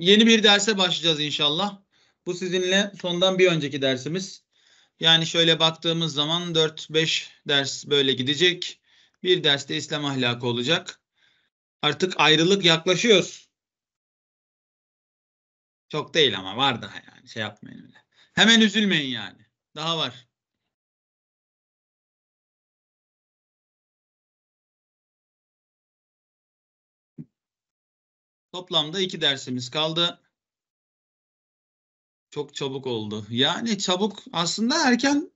Yeni bir derse başlayacağız inşallah. Bu sizinle sondan bir önceki dersimiz. Yani şöyle baktığımız zaman 4-5 ders böyle gidecek. Bir derste İslam ahlakı olacak. Artık ayrılık yaklaşıyor. Çok değil ama var daha yani şey yapmayın öyle. Hemen üzülmeyin yani. Daha var. Toplamda iki dersimiz kaldı. Çok çabuk oldu. Yani çabuk aslında erken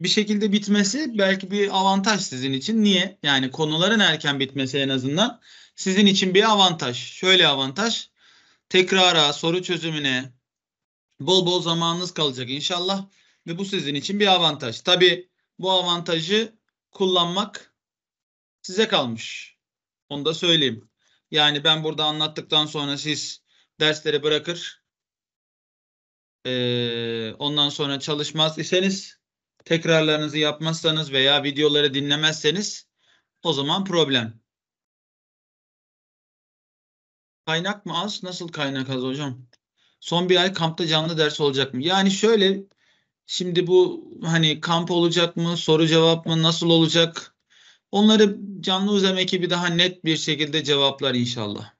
bir şekilde bitmesi belki bir avantaj sizin için. Niye? Yani konuların erken bitmesi en azından sizin için bir avantaj. Şöyle avantaj. Tekrara, soru çözümüne bol bol zamanınız kalacak inşallah ve bu sizin için bir avantaj. Tabi bu avantajı kullanmak size kalmış. Onu da söyleyeyim. Yani ben burada anlattıktan sonra siz dersleri bırakır. E, ondan sonra çalışmaz iseniz, tekrarlarınızı yapmazsanız veya videoları dinlemezseniz o zaman problem. Kaynak mı az? Nasıl kaynak az hocam? Son bir ay kampta canlı ders olacak mı? Yani şöyle şimdi bu hani kamp olacak mı, soru cevap mı, nasıl olacak? Onları canlı uzam ekibi daha net bir şekilde cevaplar inşallah.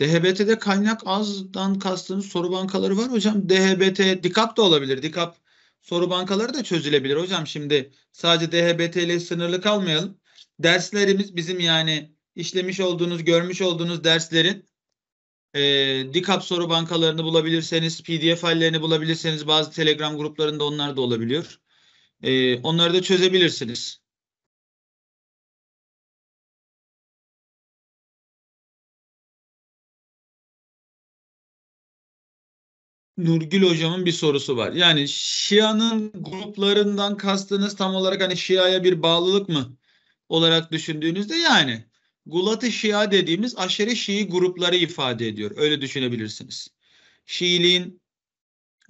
DHBT'de kaynak azdan kastınız soru bankaları var hocam. DHBT, DİKAP da olabilir. DİKAP soru bankaları da çözülebilir hocam. Şimdi sadece DHBT ile sınırlı kalmayalım. Derslerimiz bizim yani işlemiş olduğunuz, görmüş olduğunuz derslerin e, DİKAP soru bankalarını bulabilirseniz, PDF faillerini bulabilirseniz bazı Telegram gruplarında onlar da olabiliyor. E, onları da çözebilirsiniz. Nurgül hocamın bir sorusu var. Yani Şia'nın gruplarından kastınız tam olarak hani Şia'ya bir bağlılık mı olarak düşündüğünüzde yani Gulat-ı Şia dediğimiz aşırı Şii grupları ifade ediyor. Öyle düşünebilirsiniz. Şiiliğin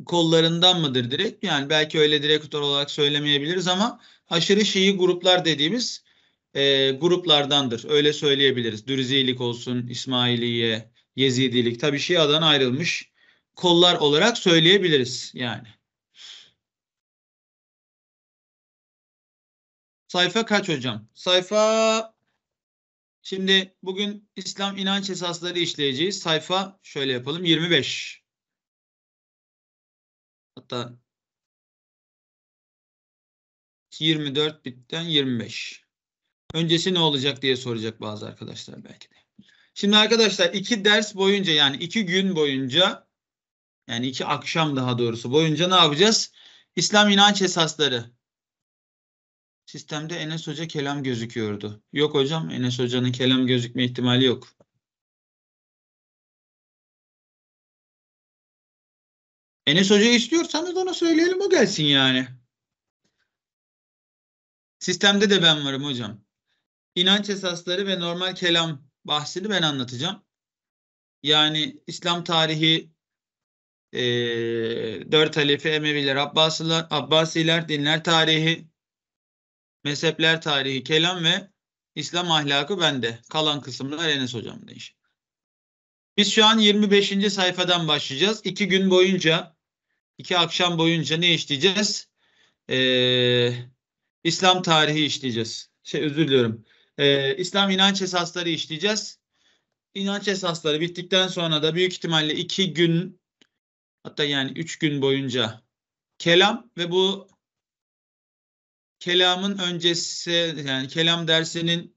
kollarından mıdır direkt? Yani belki öyle direkt olarak söylemeyebiliriz ama aşırı Şii gruplar dediğimiz e, gruplardandır. Öyle söyleyebiliriz. Dürzilik olsun, İsmailiye, Yezidilik. Tabii Şia'dan ayrılmış kollar olarak söyleyebiliriz yani. Sayfa kaç hocam? Sayfa şimdi bugün İslam inanç esasları işleyeceğiz. Sayfa şöyle yapalım 25. Hatta 24 bitten 25. Öncesi ne olacak diye soracak bazı arkadaşlar belki de. Şimdi arkadaşlar iki ders boyunca yani iki gün boyunca yani iki akşam daha doğrusu boyunca ne yapacağız? İslam inanç esasları. Sistemde Enes Hoca kelam gözüküyordu. Yok hocam Enes Hoca'nın kelam gözükme ihtimali yok. Enes Hoca'yı istiyorsanız ona söyleyelim o gelsin yani. Sistemde de ben varım hocam. İnanç esasları ve normal kelam bahsini ben anlatacağım. Yani İslam tarihi e, dört halife Emeviler, Abbasiler, Abbasiler, dinler tarihi, mezhepler tarihi, kelam ve İslam ahlakı bende. Kalan kısımlar Enes Hocam demiş. Biz şu an 25. sayfadan başlayacağız. İki gün boyunca, iki akşam boyunca ne işleyeceğiz? Ee, İslam tarihi işleyeceğiz. Şey özür diliyorum. Ee, İslam inanç esasları işleyeceğiz. İnanç esasları bittikten sonra da büyük ihtimalle iki gün Hatta yani üç gün boyunca kelam ve bu kelamın öncesi yani kelam dersinin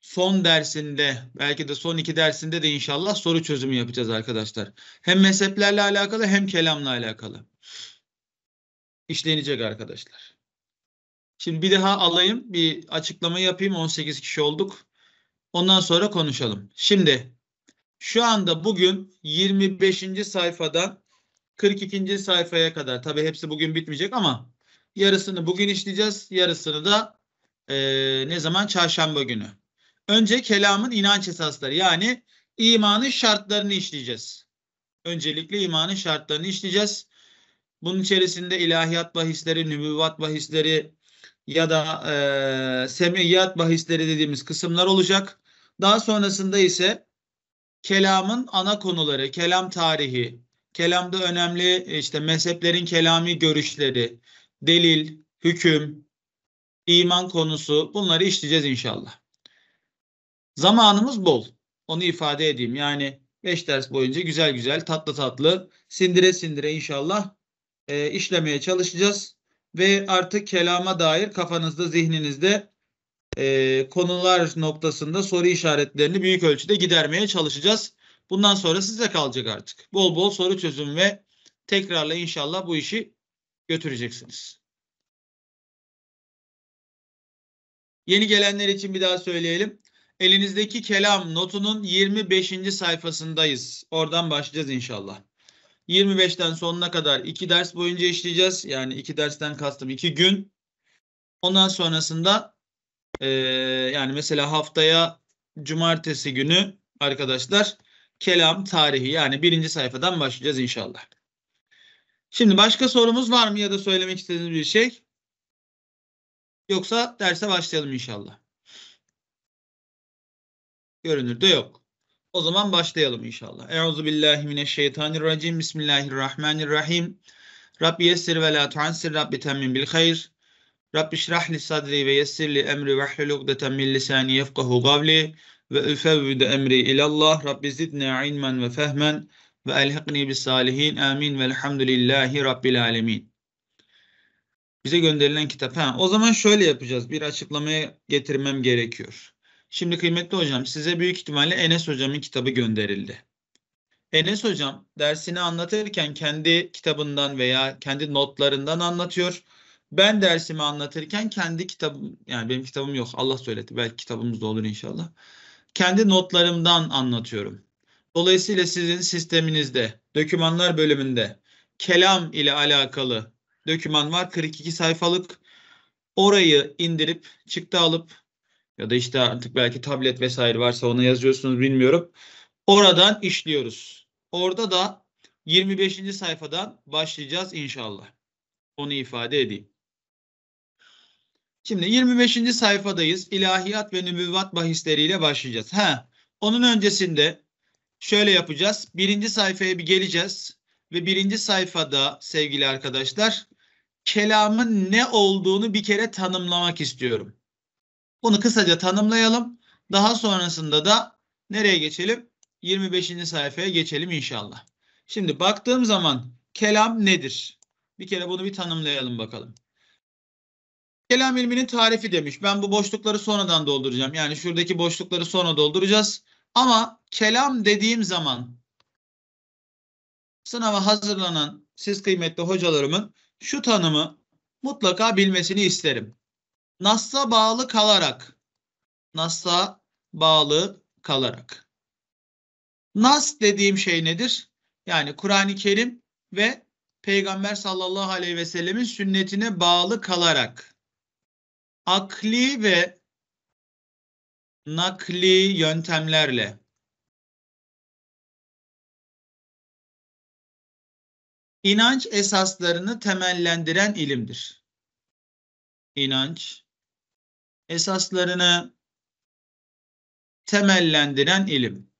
son dersinde belki de son iki dersinde de inşallah soru çözümü yapacağız arkadaşlar. Hem mezheplerle alakalı hem kelamla alakalı. İşlenecek arkadaşlar. Şimdi bir daha alayım bir açıklama yapayım 18 kişi olduk. Ondan sonra konuşalım. Şimdi şu anda bugün 25. sayfadan 42. sayfaya kadar. Tabi hepsi bugün bitmeyecek ama yarısını bugün işleyeceğiz. Yarısını da e, ne zaman? Çarşamba günü. Önce kelamın inanç esasları yani imanın şartlarını işleyeceğiz. Öncelikle imanın şartlarını işleyeceğiz. Bunun içerisinde ilahiyat bahisleri, nübüvvat bahisleri ya da e, semiyat bahisleri dediğimiz kısımlar olacak. Daha sonrasında ise kelamın ana konuları, kelam tarihi, kelamda önemli e, işte mezheplerin kelami görüşleri, delil, hüküm, iman konusu bunları işleyeceğiz inşallah. Zamanımız bol. Onu ifade edeyim. Yani 5 ders boyunca güzel güzel tatlı tatlı sindire sindire inşallah e, işlemeye çalışacağız. Ve artık kelama dair kafanızda zihninizde e, konular noktasında soru işaretlerini büyük ölçüde gidermeye çalışacağız. Bundan sonra size kalacak artık. Bol bol soru çözüm ve tekrarla inşallah bu işi götüreceksiniz. Yeni gelenler için bir daha söyleyelim. Elinizdeki kelam notunun 25. sayfasındayız. Oradan başlayacağız inşallah. 25'ten sonuna kadar 2 ders boyunca işleyeceğiz. Yani 2 dersten kastım 2 gün. Ondan sonrasında e, yani mesela haftaya cumartesi günü arkadaşlar kelam tarihi yani birinci sayfadan başlayacağız inşallah. Şimdi başka sorumuz var mı ya da söylemek istediğiniz bir şey? Yoksa derse başlayalım inşallah. Görünür de yok. O zaman başlayalım inşallah. Euzu billahi mineşşeytanirracim. Bismillahirrahmanirrahim. Rabbi yessir ve la tuansir. Rabbi temmin bil hayr. Rabbi şrah li sadri ve yessir li emri ve hlul ugdeten min lisani yefkahu gavli ve üfevvüde emri ilallah. Rabbi zidne ilmen ve fehmen ve elhikni bis salihin. Amin Ve velhamdülillahi rabbil alemin. Bize gönderilen kitap. Ha, o zaman şöyle yapacağız. Bir açıklamaya getirmem gerekiyor. Şimdi kıymetli hocam size büyük ihtimalle Enes hocamın kitabı gönderildi. Enes hocam dersini anlatırken kendi kitabından veya kendi notlarından anlatıyor. Ben dersimi anlatırken kendi kitabım yani benim kitabım yok Allah söyledi belki kitabımız da olur inşallah kendi notlarımdan anlatıyorum. Dolayısıyla sizin sisteminizde, dokümanlar bölümünde kelam ile alakalı doküman var. 42 sayfalık orayı indirip çıktı alıp ya da işte artık belki tablet vesaire varsa ona yazıyorsunuz bilmiyorum. Oradan işliyoruz. Orada da 25. sayfadan başlayacağız inşallah. Onu ifade edeyim. Şimdi 25. sayfadayız. İlahiyat ve nübüvvat bahisleriyle başlayacağız. Ha, onun öncesinde şöyle yapacağız. Birinci sayfaya bir geleceğiz. Ve birinci sayfada sevgili arkadaşlar kelamın ne olduğunu bir kere tanımlamak istiyorum. Bunu kısaca tanımlayalım. Daha sonrasında da nereye geçelim? 25. sayfaya geçelim inşallah. Şimdi baktığım zaman kelam nedir? Bir kere bunu bir tanımlayalım bakalım. Kelam ilminin tarifi demiş. Ben bu boşlukları sonradan dolduracağım. Yani şuradaki boşlukları sonra dolduracağız. Ama kelam dediğim zaman sınava hazırlanan siz kıymetli hocalarımın şu tanımı mutlaka bilmesini isterim. Nas'a bağlı kalarak. Nas'a bağlı kalarak. Nas dediğim şey nedir? Yani Kur'an-ı Kerim ve Peygamber sallallahu aleyhi ve sellemin sünnetine bağlı kalarak akli ve nakli yöntemlerle inanç esaslarını temellendiren ilimdir. İnanç esaslarını temellendiren ilim.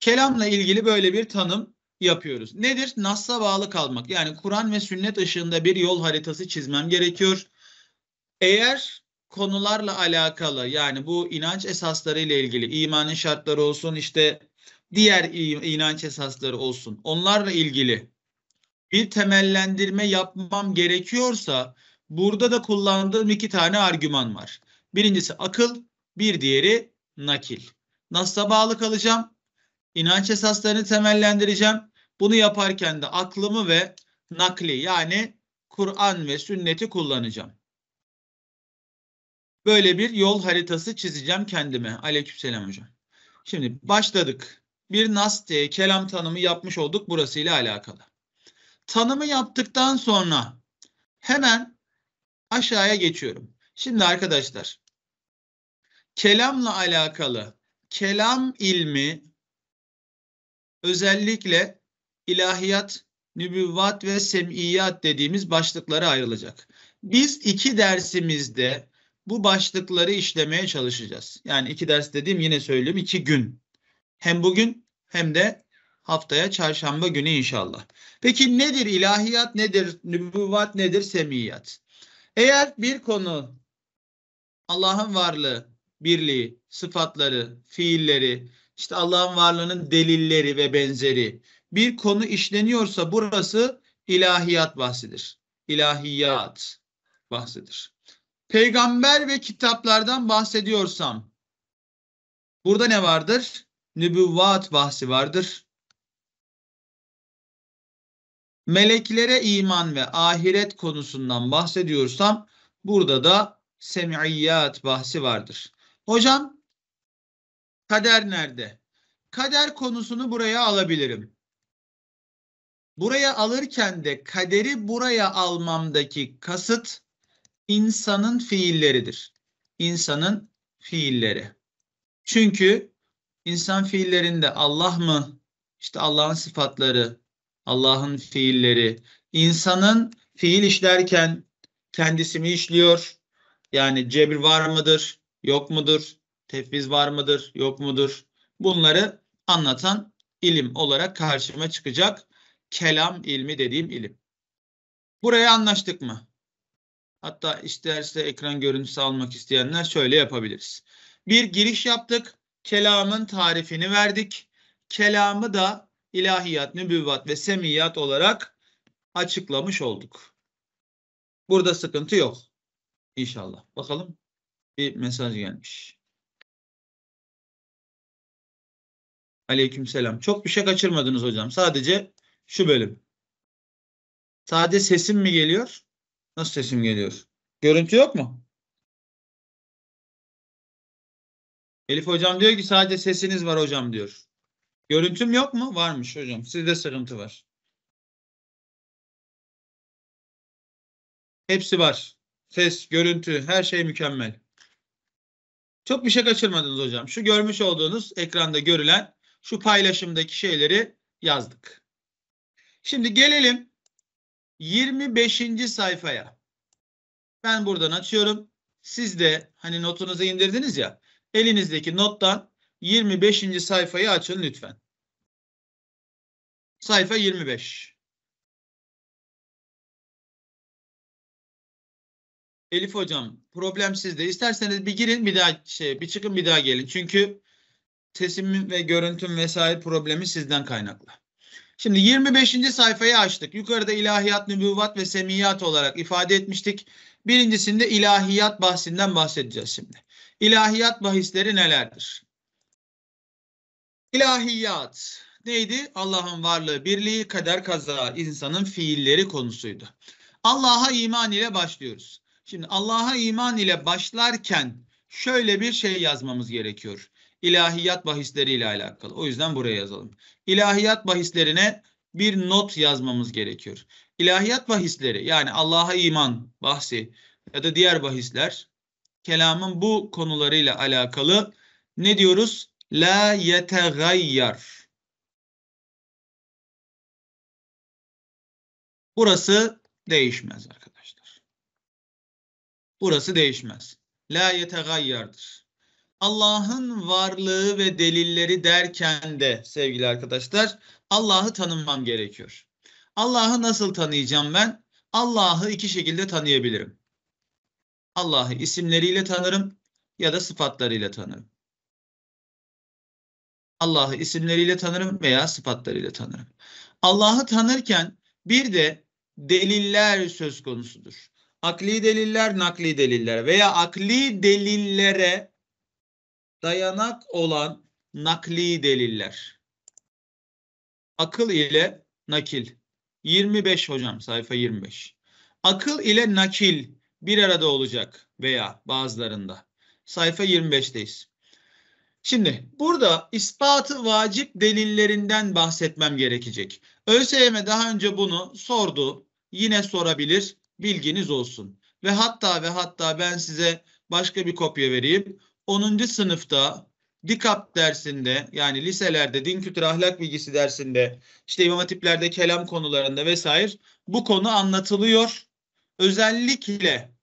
Kelamla ilgili böyle bir tanım yapıyoruz. Nedir? Nas'a bağlı kalmak. Yani Kur'an ve sünnet ışığında bir yol haritası çizmem gerekiyor. Eğer konularla alakalı yani bu inanç esasları ile ilgili imanın şartları olsun işte diğer inanç esasları olsun onlarla ilgili bir temellendirme yapmam gerekiyorsa burada da kullandığım iki tane argüman var. Birincisi akıl, bir diğeri nakil. Nas'a bağlı kalacağım, inanç esaslarını temellendireceğim bunu yaparken de aklımı ve nakli yani Kur'an ve sünneti kullanacağım. Böyle bir yol haritası çizeceğim kendime. Aleykümselam hocam. Şimdi başladık. Bir nas e, kelam tanımı yapmış olduk burası ile alakalı. Tanımı yaptıktan sonra hemen aşağıya geçiyorum. Şimdi arkadaşlar kelamla alakalı kelam ilmi özellikle ilahiyat, nübüvvat ve semiyat dediğimiz başlıklara ayrılacak. Biz iki dersimizde bu başlıkları işlemeye çalışacağız. Yani iki ders dediğim yine söyleyeyim iki gün. Hem bugün hem de haftaya çarşamba günü inşallah. Peki nedir ilahiyat nedir, nübüvvat nedir, semiyat? Eğer bir konu Allah'ın varlığı, birliği, sıfatları, fiilleri, işte Allah'ın varlığının delilleri ve benzeri bir konu işleniyorsa burası ilahiyat bahsidir. İlahiyat bahsidir. Peygamber ve kitaplardan bahsediyorsam burada ne vardır? Nübüvvat bahsi vardır. Meleklere iman ve ahiret konusundan bahsediyorsam burada da sem'iyyat bahsi vardır. Hocam kader nerede? Kader konusunu buraya alabilirim. Buraya alırken de kaderi buraya almamdaki kasıt insanın fiilleridir. İnsanın fiilleri. Çünkü insan fiillerinde Allah mı? İşte Allah'ın sıfatları, Allah'ın fiilleri. İnsanın fiil işlerken kendisi mi işliyor? Yani cebir var mıdır? Yok mudur? Tefviz var mıdır? Yok mudur? Bunları anlatan ilim olarak karşıma çıkacak kelam ilmi dediğim ilim. Buraya anlaştık mı? Hatta isterse ekran görüntüsü almak isteyenler şöyle yapabiliriz. Bir giriş yaptık. Kelamın tarifini verdik. Kelamı da ilahiyat, nübüvvat ve semiyat olarak açıklamış olduk. Burada sıkıntı yok. İnşallah. Bakalım bir mesaj gelmiş. Aleyküm selam. Çok bir şey kaçırmadınız hocam. Sadece şu bölüm. Sadece sesim mi geliyor? Nasıl sesim geliyor? Görüntü yok mu? Elif hocam diyor ki sadece sesiniz var hocam diyor. Görüntüm yok mu? Varmış hocam. Sizde sıkıntı var. Hepsi var. Ses, görüntü, her şey mükemmel. Çok bir şey kaçırmadınız hocam. Şu görmüş olduğunuz ekranda görülen şu paylaşımdaki şeyleri yazdık. Şimdi gelelim 25. sayfaya. Ben buradan açıyorum. Siz de hani notunuzu indirdiniz ya. Elinizdeki nottan 25. sayfayı açın lütfen. Sayfa 25. Elif hocam problem sizde. İsterseniz bir girin bir daha şey bir çıkın bir daha gelin. Çünkü sesim ve görüntüm vesaire problemi sizden kaynaklı. Şimdi 25. sayfayı açtık. Yukarıda ilahiyat, nübüvvat ve semiyat olarak ifade etmiştik. Birincisinde ilahiyat bahsinden bahsedeceğiz şimdi. İlahiyat bahisleri nelerdir? İlahiyat neydi? Allah'ın varlığı, birliği, kader, kaza, insanın fiilleri konusuydu. Allah'a iman ile başlıyoruz. Şimdi Allah'a iman ile başlarken şöyle bir şey yazmamız gerekiyor ilahiyat bahisleriyle alakalı. O yüzden buraya yazalım. İlahiyat bahislerine bir not yazmamız gerekiyor. İlahiyat bahisleri yani Allah'a iman bahsi ya da diğer bahisler kelamın bu konularıyla alakalı ne diyoruz? La yetegayyar. Burası değişmez arkadaşlar. Burası değişmez. La yetegayyardır. Allah'ın varlığı ve delilleri derken de sevgili arkadaşlar Allah'ı tanımam gerekiyor. Allah'ı nasıl tanıyacağım ben? Allah'ı iki şekilde tanıyabilirim. Allah'ı isimleriyle tanırım ya da sıfatlarıyla tanırım. Allah'ı isimleriyle tanırım veya sıfatlarıyla tanırım. Allah'ı tanırken bir de deliller söz konusudur. Akli deliller, nakli deliller veya akli delillere dayanak olan nakli deliller. Akıl ile nakil. 25 hocam sayfa 25. Akıl ile nakil bir arada olacak veya bazılarında. Sayfa 25'teyiz. Şimdi burada ispatı vacip delillerinden bahsetmem gerekecek. ÖSYM daha önce bunu sordu. Yine sorabilir. Bilginiz olsun. Ve hatta ve hatta ben size başka bir kopya vereyim. 10. sınıfta dikap dersinde yani liselerde din kültürü ahlak bilgisi dersinde işte imam hatiplerde kelam konularında vesaire bu konu anlatılıyor. Özellikle